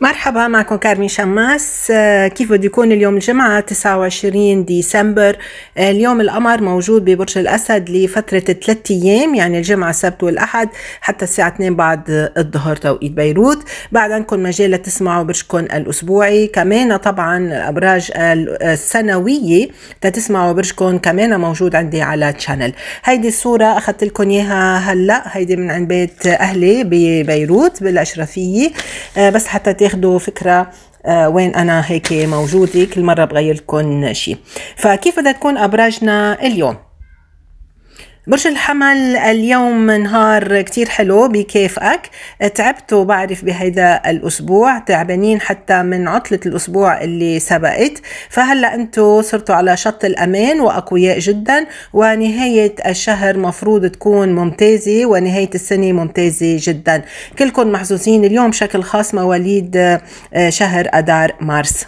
مرحبا معكم كارمي شماس آه، كيف بده يكون اليوم الجمعة 29 ديسمبر آه، اليوم القمر موجود ببرج الأسد لفترة ثلاثة أيام يعني الجمعة السبت والأحد حتى الساعة 2 بعد الظهر توقيت بيروت بعد عندكم مجال لتسمعوا برجكم الأسبوعي كمان طبعا الأبراج السنوية تسمعوا برجكم كمان موجود عندي على تشانل هيدي الصورة أخذت لكم إياها هلأ هيدي من عند بيت أهلي ببيروت بالأشرفية آه، بس حتى تاخدوا فكره آه وين انا هيك موجوده كل مره بغير لكم شيء فكيف بدها تكون ابراجنا اليوم برج الحمل اليوم نهار كتير حلو بكيفك تعبتوا بعرف بهيدا الأسبوع تعبانين حتى من عطلة الأسبوع اللي سبقت فهلأ أنتوا صرتوا على شط الأمان وأقوياء جدا ونهاية الشهر مفروض تكون ممتازة ونهاية السنة ممتازة جدا كلكم محظوظين اليوم بشكل خاص مواليد آه، شهر أدار مارس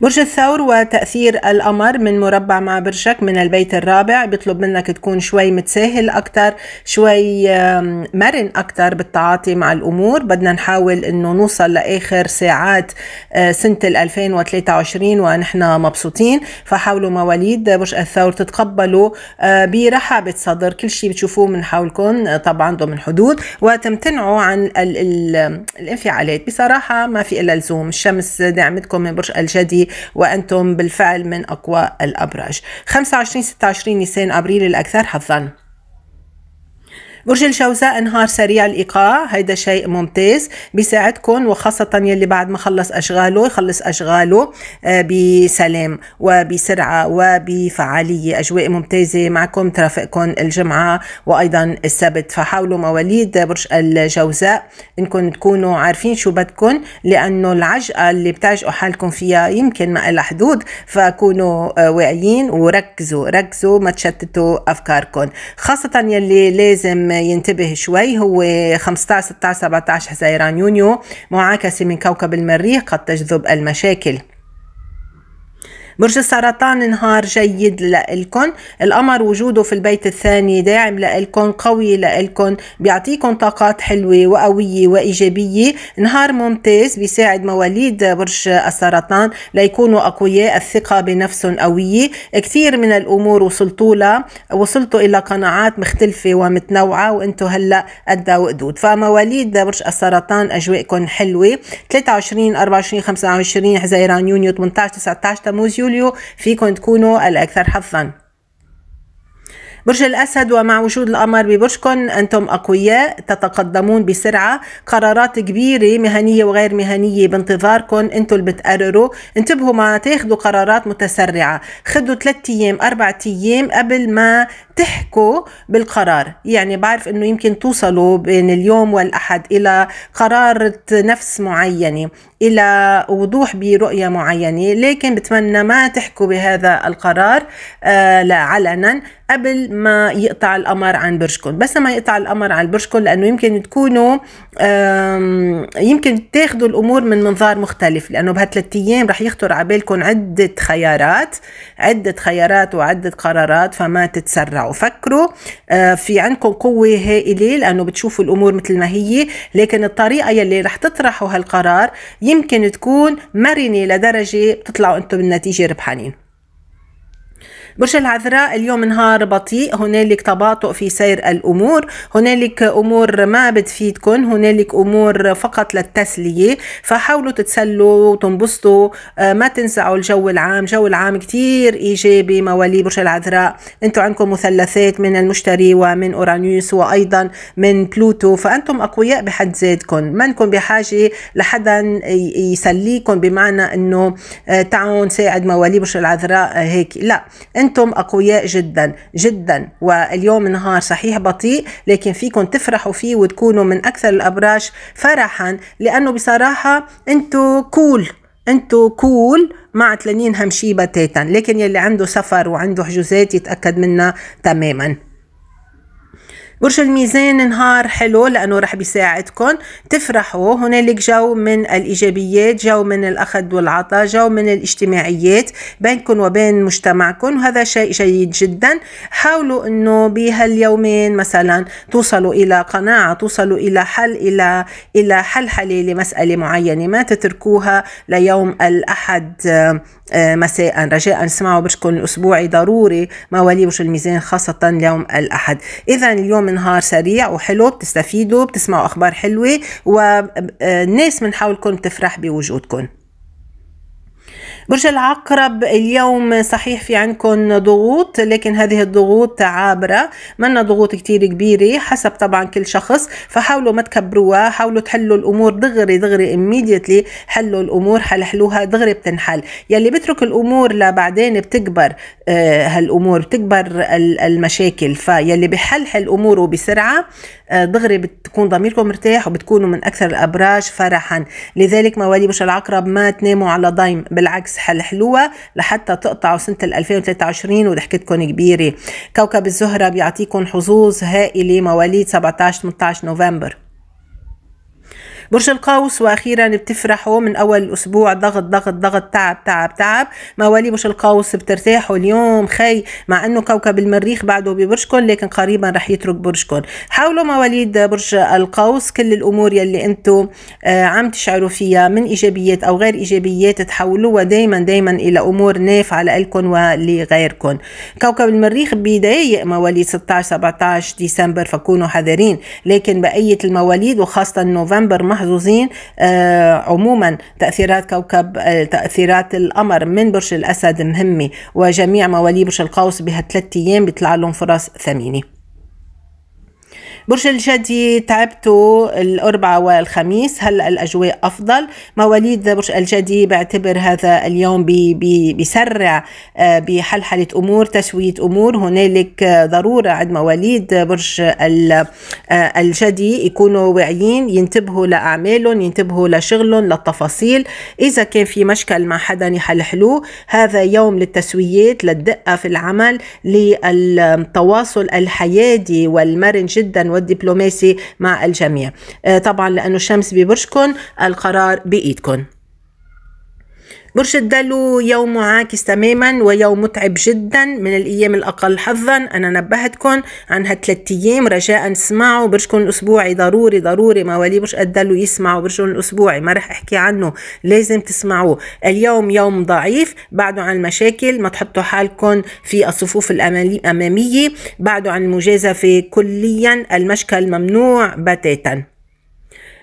برج الثور وتأثير القمر من مربع مع برجك من البيت الرابع بيطلب منك تكون شوي متساهل أكتر شوي مرن أكتر بالتعاطي مع الأمور بدنا نحاول أنه نوصل لآخر ساعات آه، سنة 2023 ونحن مبسوطين فحاولوا مواليد برج الثور تتقبلوا آه، برحابة صدر كل شيء بتشوفوه من حولكم آه، طبعا ضمن حدود وتمتنعوا عن الـ الـ الانفعالات بصراحة ما في إلا لزوم الشمس دعمتكم من برج الجدي البلدي وأنتم بالفعل من أقوى الأبراج 25-26 نيسان أبريل الأكثر حظاً برج الجوزاء نهار سريع الايقاع هيدا شيء ممتاز بيساعدكم وخاصه يلي بعد ما خلص اشغاله يخلص اشغاله آه، بسلام وبسرعه وبفعاليه اجواء ممتازه معكم ترافقكم الجمعه وايضا السبت فحاولوا مواليد برج الجوزاء انكم تكونوا عارفين شو بدكم لانه العجقه اللي بتعجقوا حالكم فيها يمكن ما لها حدود فكونوا آه، واعيين وركزوا ركزوا ما تشتتوا افكاركم خاصه يلي لازم ينتبه شوي هو 15 16 17 حزيران يونيو معاكسة من كوكب المريخ قد تجذب المشاكل برج السرطان نهار جيد لإلكن القمر وجوده في البيت الثاني داعم لإلكن قوي لإلكن بيعطيكم طاقات حلوة وقوية وإيجابية نهار ممتاز بيساعد مواليد برج السرطان ليكونوا أقوياء الثقة بنفسهم قوية كثير من الأمور وصلتوا لها وصلتوا إلى قناعات مختلفة ومتنوعة وأنتم هلأ قدها وقدود فمواليد برج السرطان أجواءكم حلوة 23 24 25 حزيران يونيو 18 19 تموز يوليو فيكم تكونوا الأكثر حظاً برج الأسد ومع وجود القمر ببرجكم أنتم أقوياء تتقدمون بسرعة قرارات كبيرة مهنية وغير مهنية بانتظاركم أنتم اللي بتقرروا انتبهوا ما تاخذوا قرارات متسرعة خدوا ثلاثة أيام أربعة أيام قبل ما تحكوا بالقرار يعني بعرف أنه يمكن توصلوا بين اليوم والأحد إلى قرار نفس معينة إلى وضوح برؤية معينة لكن بتمنى ما تحكوا بهذا القرار آه، لا علنا قبل ما يقطع القمر عن برجكم بس ما يقطع القمر عن برجكم لأنه يمكن تكونوا يمكن تاخذوا الأمور من منظار مختلف لأنه بهالثلاث أيام رح يخطر على بالكم عدة خيارات عدة خيارات وعدة قرارات فما تتسرعوا فكروا آه، في عندكم قوة هائلة لأنه بتشوفوا الأمور مثل ما هي لكن الطريقة يلي رح تطرحوا هالقرار يمكن تكون مرنه لدرجه بتطلعوا انتم بالنتيجه ربحانين برج العذراء اليوم نهار بطيء هنالك تباطؤ في سير الامور هنالك امور ما بتفيدكم هنالك امور فقط للتسليه فحاولوا تتسلوا وتنبسطوا آه، ما تنسعوا الجو العام جو العام كتير ايجابي موالي برج العذراء انتم عندكم مثلثات من المشتري ومن اورانيوس وايضا من بلوتو فانتم اقوياء بحد ذاتكم منكم بحاجه لحدا يسليكم بمعنى انه آه، تعالوا نساعد موالي برج العذراء آه، هيك لا انتم اقوياء جدا جدا واليوم نهار صحيح بطيء لكن فيكم تفرحوا فيه وتكونوا من اكثر الابراج فرحا لانه بصراحه انتم كول انتم انتو كول مع تلانين همشي بتاتا لكن يلي عنده سفر وعنده حجوزات يتاكد منها تماما برج الميزان نهار حلو لأنه رح بيساعدكم تفرحوا هنالك جو من الإيجابيات جو من الأخذ والعطاء جو من الاجتماعيات بينكم وبين مجتمعكم وهذا شيء جيد جدا حاولوا أنه بهاليومين مثلا توصلوا إلى قناعة توصلوا إلى حل إلى إلى حل حلي لمسألة معينة ما تتركوها ليوم الأحد آه، مساء رجاء اسمعوا برجكم الأسبوعي ضروري مواليد الميزان خاصة يوم الأحد إذا اليوم من نهار سريع وحلو بتستفيدوا بتسمعوا اخبار حلوه والناس آه، من حولكم بتفرح بوجودكم برج العقرب اليوم صحيح في عندكم ضغوط لكن هذه الضغوط عابرة منا ضغوط كتير كبيرة حسب طبعا كل شخص فحاولوا ما تكبروها حاولوا تحلوا الأمور دغري دغري immediately حلوا الأمور حل حلوها دغري بتنحل يلي بترك الأمور لبعدين بتكبر آه، هالأمور بتكبر المشاكل فيلي بحلحل أموره بسرعة دغري بتكون ضميركم مرتاح وبتكونوا من اكثر الابراج فرحا لذلك مواليد برج العقرب ما تناموا على ضيم بالعكس حل حلوه لحتى تقطعوا سنه 2023 وضحكتكم كبيره كوكب الزهره بيعطيكم حظوظ هائله مواليد 17 18 نوفمبر برج القوس واخيرا بتفرحوا من اول اسبوع ضغط ضغط ضغط تعب تعب تعب موالي برج القوس بترتاحوا اليوم خي مع انه كوكب المريخ بعده ببرجكم لكن قريبا رح يترك برجكم حاولوا مواليد برج القوس كل الامور يلي انتم آه، عم تشعروا فيها من ايجابيات او غير ايجابيات تحولوها دائما دائما الى امور نافعه لكم ولغيركم كوكب المريخ بيضايق مواليد 16 17 ديسمبر فكونوا حذرين لكن بقيه المواليد وخاصه نوفمبر محظوظين آه، عموما تأثيرات كوكب آه، تأثيرات القمر من برج الأسد مهمة وجميع موالي برج القوس بهالثلاث أيام بيطلع لهم فرص ثمينة برج الجدي تعبتوا الأربعاء والخميس هلا الأجواء أفضل مواليد برج الجدي بعتبر هذا اليوم بي بي بيسرع آه، بحلحلة أمور تسوية أمور هنالك آه، ضرورة عند مواليد برج آه، الجدي يكونوا واعيين ينتبهوا لأعمالهم ينتبهوا لشغلهم للتفاصيل إذا كان في مشكل مع حدا يحلحلوه هذا يوم للتسويات للدقة في العمل للتواصل الحيادي والمرن جدا والدبلوماسي مع الجميع آه، طبعا لأنه الشمس ببرجكم القرار بإيدكم برج الدلو يوم معاكس تماما ويوم متعب جدا من الأيام الأقل حظا أنا نبهتكم عن هالثلاث أيام رجاء اسمعوا برجكم الأسبوعي ضروري ضروري موالي برج الدلو يسمعوا برجكم الأسبوعي ما رح أحكي عنه لازم تسمعوه اليوم يوم ضعيف بعدوا عن المشاكل ما تحطوا حالكم في الصفوف الأمامية بعدوا عن المجازفة كليا المشكل ممنوع بتاتا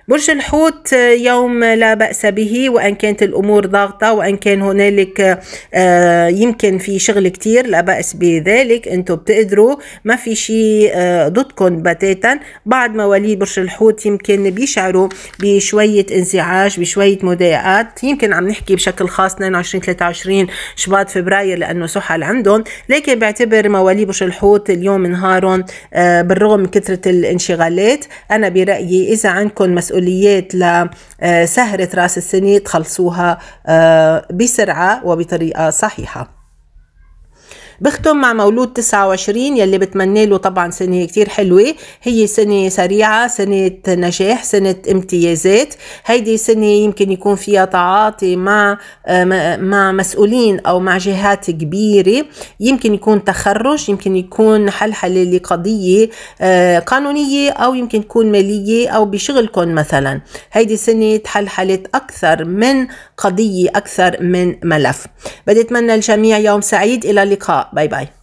برج الحوت آه، يوم لا بأس به وإن كانت الأمور ضاغطة وإن كان هنالك آه، يمكن في شغل كتير لا بأس بذلك أنتم بتقدروا ما في شيء آه، ضدكم بتاتا بعض مواليد برج الحوت يمكن بيشعروا بشوية انزعاج بشوية مضايقات يمكن عم نحكي بشكل خاص 22 23 شباط فبراير لأنه سحل عندهم لكن بعتبر مواليد برج الحوت اليوم نهارهم بالرغم من كثرة الانشغالات أنا برأيي إذا عندكم مسؤولية مسؤوليات لسهرة آه، راس السنة تخلصوها آه، بسرعة وبطريقة صحيحة بختم مع مولود 29 يلي بتمنى له طبعا سنه كتير حلوه هي سنه سريعه سنه نجاح سنه امتيازات هيدي سنه يمكن يكون فيها تعاطي مع آه، مع مسؤولين او مع جهات كبيره يمكن يكون تخرج يمكن يكون حلحله لقضيه آه، قانونيه او يمكن تكون ماليه او بشغلكم مثلا هيدي سنه تحلحلت اكثر من قضيه اكثر من ملف بدي اتمنى الجميع يوم سعيد الى اللقاء 拜拜。